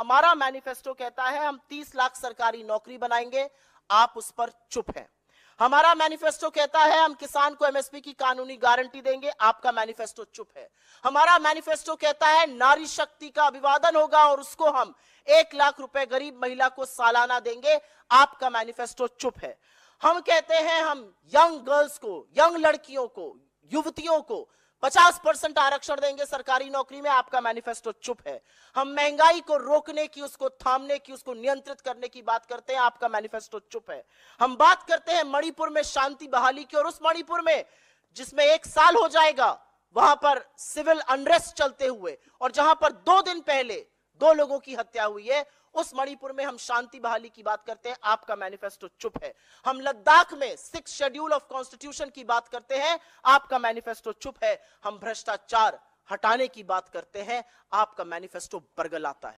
हमारा मैनिफेस्टो कहता है हम 30 लाख सरकारी नौकरी बनाएंगे आप उस पर चुप हैं हमारा मैनिफेस्टो कहता है हम किसान को एमएसपी की कानूनी गारंटी देंगे आपका मैनिफेस्टो चुप है हमारा मैनिफेस्टो कहता है नारी शक्ति का अभिवादन होगा और उसको हम एक लाख रुपए गरीब महिला को सालाना देंगे आपका मैनिफेस्टो चुप है हम कहते हैं हम यंग गर्ल्स को यंग लड़कियों को युवतियों को 50 परसेंट आरक्षण देंगे सरकारी नौकरी में आपका मैनिफेस्टो चुप है हम महंगाई को रोकने की उसको थामने की उसको नियंत्रित करने की बात करते हैं आपका मैनिफेस्टो चुप है हम बात करते हैं मणिपुर में शांति बहाली की और उस मणिपुर में जिसमें एक साल हो जाएगा वहां पर सिविल अनरेस्ट चलते हुए और जहां पर दो दिन पहले दो लोगों की हत्या हुई है उस मणिपुर में हम शांति बहाली की बात करते हैं आपका मैनिफेस्टो चुप है हम लद्दाख में सिक्स शेड्यूल ऑफ कॉन्स्टिट्यूशन की बात करते हैं आपका मैनिफेस्टो चुप है हम भ्रष्टाचार हटाने की बात करते हैं आपका मैनिफेस्टो बरगलाता है